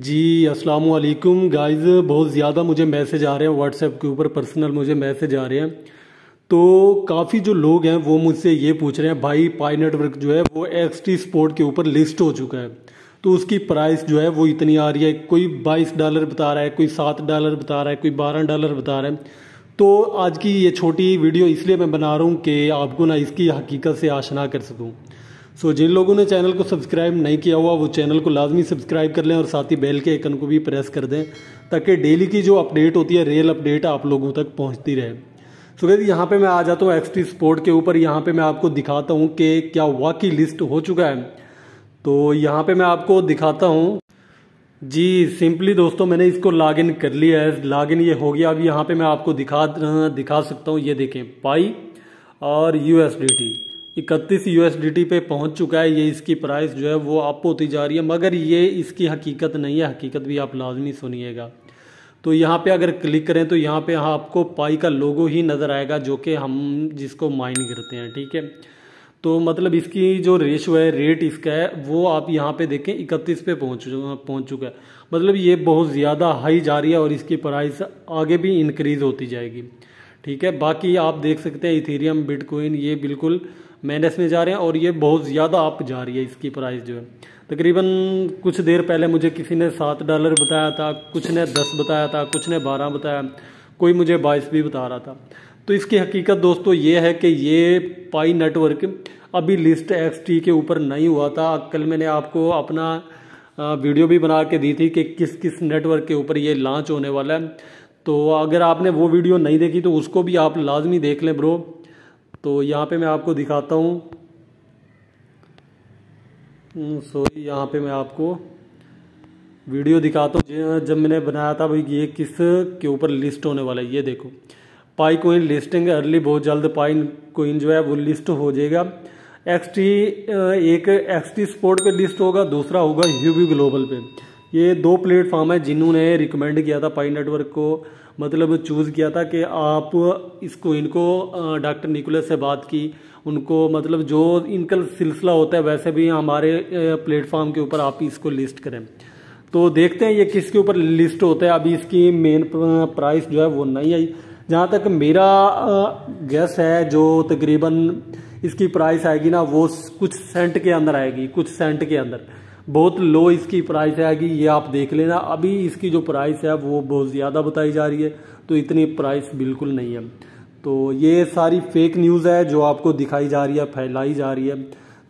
जी अस्सलाम वालेकुम गाइस बहुत ज़्यादा मुझे मैसेज आ रहे हैं व्हाट्सएप के ऊपर पर्सनल मुझे मैसेज आ रहे हैं तो काफ़ी जो लोग हैं वो मुझसे ये पूछ रहे हैं भाई पाई नेटवर्क जो है वो एक्स टी स्पोर्ट के ऊपर लिस्ट हो चुका है तो उसकी प्राइस जो है वो इतनी आ रही है कोई बाईस डॉलर बता रहा है कोई सात डॉलर बता रहा है कोई बारह डॉलर बता रहा है तो आज की ये छोटी वीडियो इसलिए मैं बना रहा हूँ कि आपको ना इसकी हकीकत से आशना कर सकूँ सो जिन लोगों ने चैनल को सब्सक्राइब नहीं किया हुआ वो चैनल को लाजमी सब्सक्राइब कर लें और साथ ही बेल के आइकन को भी प्रेस कर दें ताकि डेली की जो अपडेट होती है रियल अपडेट आप लोगों तक पहुँचती रहे सो गई यहाँ पर मैं आ जाता हूँ एक्सटी स्पोर्ट के ऊपर यहाँ पर मैं आपको दिखाता हूँ कि क्या वाकई लिस्ट हो चुका है तो यहाँ पर मैं आपको दिखाता हूँ जी सिंपली दोस्तों मैंने इसको लॉगिन कर लिया है लॉगिन ये हो गया अब यहाँ पे मैं आपको दिखा दिखा सकता हूँ ये देखें पाई और यू एस डी टी इकतीस टी पे पहुंच चुका है ये इसकी प्राइस जो है वो अप होती जा रही है मगर ये इसकी हकीकत नहीं है हकीकत भी आप लाजमी सुनिएगा तो यहाँ पे अगर क्लिक करें तो यहाँ पे हाँ आपको पाई का लोगो ही नज़र आएगा जो कि हम जिसको माइन करते हैं ठीक है तो मतलब इसकी जो रेशो है रेट इसका है वो आप यहाँ पे देखें इकतीस पे पहुँच पहुँच चुका है मतलब ये बहुत ज़्यादा हाई जा रही है और इसकी प्राइस आगे भी इंक्रीज़ होती जाएगी ठीक है बाकी आप देख सकते हैं इथेरियम बिटकॉइन ये बिल्कुल माइनस में जा रहे हैं और ये बहुत ज़्यादा अप जा रही है इसकी प्राइस जो है तकरीबन कुछ देर पहले मुझे किसी ने सात डॉलर बताया था कुछ ने दस बताया था कुछ ने बारह बताया कोई मुझे बाईस भी बता रहा था तो इसकी हकीकत दोस्तों ये है कि ये पाई नेटवर्क अभी लिस्ट एक्स टी के ऊपर नहीं हुआ था कल मैंने आपको अपना वीडियो भी बना के दी थी कि किस किस नेटवर्क के ऊपर ये लॉन्च होने वाला है तो अगर आपने वो वीडियो नहीं देखी तो उसको भी आप लाजमी देख लें ब्रो तो यहाँ पे मैं आपको दिखाता हूँ सॉरी हम्म, यहाँ पे मैं आपको वीडियो दिखाता हूँ जब मैंने बनाया था भाई ये किस के ऊपर लिस्ट होने वाला है ये देखो पाई कोइन लिस्टिंग अर्ली बहुत जल्द पाई कोइन जो है वो लिस्ट हो जाएगा एक्स टी एक एक्सटी स्पोर्ट पे लिस्ट होगा दूसरा होगा यूबी ग्लोबल पे ये दो प्लेटफॉर्म है जिन्होंने रिकमेंड किया था पाई नेटवर्क को मतलब चूज़ किया था कि आप इसको इनको डॉक्टर निकोलस से बात की उनको मतलब जो इनका सिलसिला होता है वैसे भी हमारे प्लेटफॉर्म के ऊपर आप इसको लिस्ट करें तो देखते हैं ये किसके ऊपर लिस्ट होता है अभी इसकी मेन प्राइस जो है वो नहीं आई जहाँ तक मेरा गैस है जो तकरीबन इसकी प्राइस आएगी ना वो कुछ सेंट के अंदर आएगी कुछ सेंट के अंदर बहुत लो इसकी प्राइस है कि ये आप देख लेना अभी इसकी जो प्राइस है वो बहुत ज़्यादा बताई जा रही है तो इतनी प्राइस बिल्कुल नहीं है तो ये सारी फेक न्यूज़ है जो आपको दिखाई जा रही है फैलाई जा रही है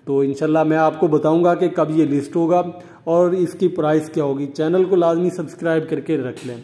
तो इनशाला मैं आपको बताऊँगा कि कब ये लिस्ट होगा और इसकी प्राइस क्या होगी चैनल को लाजमी सब्सक्राइब करके रख लें